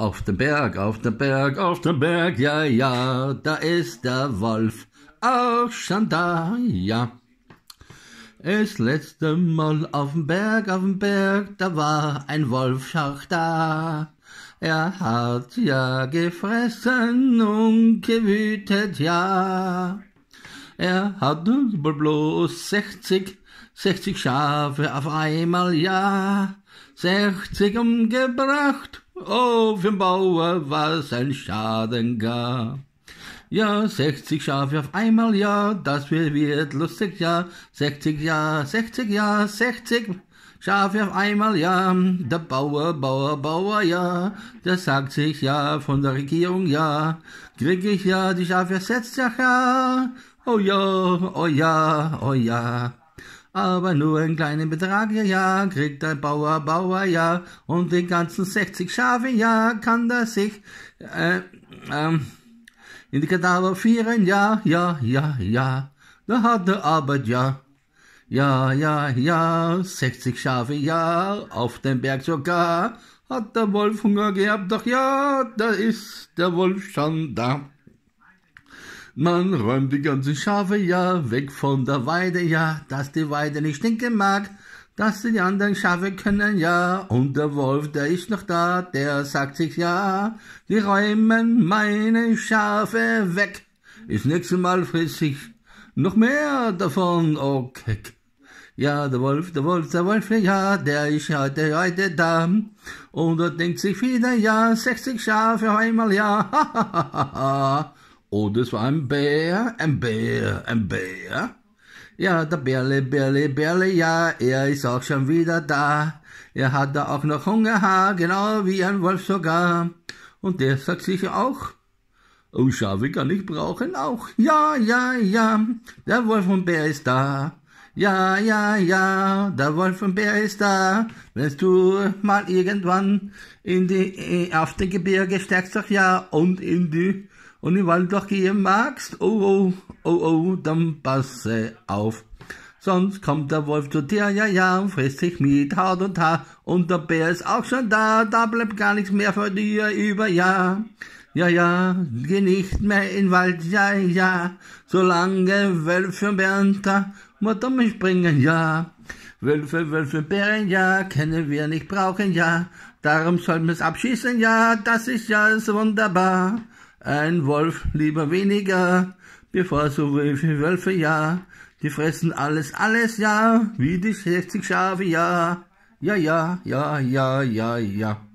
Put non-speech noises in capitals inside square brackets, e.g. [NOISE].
Auf dem Berg, auf dem Berg, auf dem Berg, ja, ja, da ist der Wolf auch schon da, ja. Das letzte Mal auf dem Berg, auf dem Berg, da war ein Wolf auch da. Er hat ja gefressen und gewütet, ja. Er hat bloß 60, 60 Schafe auf einmal, ja. 60 umgebracht auf dem Bauer, war's ein Schaden gar. Ja, 60 Schafe auf einmal, ja, das wird lustig, ja, 60, ja, 60, ja, 60 Schafe auf einmal, ja, der Bauer, Bauer, Bauer, ja, der sagt sich, ja, von der Regierung, ja, krieg ich, ja, die Schafe ersetzt, ja, ja, oh ja, oh ja, oh ja aber nur einen kleinen Betrag, ja, ja, kriegt ein Bauer, Bauer, ja, und den ganzen 60 Schafe, ja, kann der sich äh, ähm, in die Kadaver führen, ja, ja, ja, ja, da hat er Arbeit, ja. Ja, ja, ja, 60 Schafe, ja, auf dem Berg sogar, hat der Wolf Hunger gehabt, doch ja, da ist der Wolf schon da. Man räumt die ganzen Schafe ja weg von der Weide ja, dass die Weide nicht stinken mag, dass sie die anderen Schafe können ja, und der Wolf, der ist noch da, der sagt sich ja, die räumen meine Schafe weg. Das nächste Mal friss ich noch mehr davon, oh Keck. Ja, der Wolf, der Wolf, der Wolf, ja, der ist heute, heute da. Und er denkt sich wieder, ja, 60 Schafe einmal, ja, [LAUGHS] ha, ha, ha, ha. Oh, das war ein Bär, ein Bär, ein Bär. Ja, der Bärle, Bärle, Bärle, ja, er ist auch schon wieder da. Er hat da auch noch Hunger, ha, genau wie ein Wolf sogar. Und der sagt sich auch, oh, Schafe kann ich brauchen auch. Ja, ja, ja, der Wolf und Bär ist da. Ja, ja, ja, der Wolf und Bär ist da. Wenn du mal irgendwann in die, auf den Gebirge steigst, doch ja, und in die und die Wand doch gehen magst, oh, oh, oh, oh, dann passe auf. Sonst kommt der Wolf zu dir, ja, ja, und frisst dich mit Haut und Haar. Und der Bär ist auch schon da, da bleibt gar nichts mehr für dir über, ja. Ja, ja, geh nicht mehr in den Wald, ja, ja. Solange Wölfe und Bären da, muss um mich bringen, ja. Wölfe, Wölfe, Bären, ja, können wir nicht brauchen, ja. Darum sollen wir's abschießen, ja, das ist ja so wunderbar. Ein Wolf lieber weniger, bevor so viele Wölfe, ja. Die fressen alles, alles, ja, wie die 60 Schafe, ja. Ja, ja, ja, ja, ja, ja.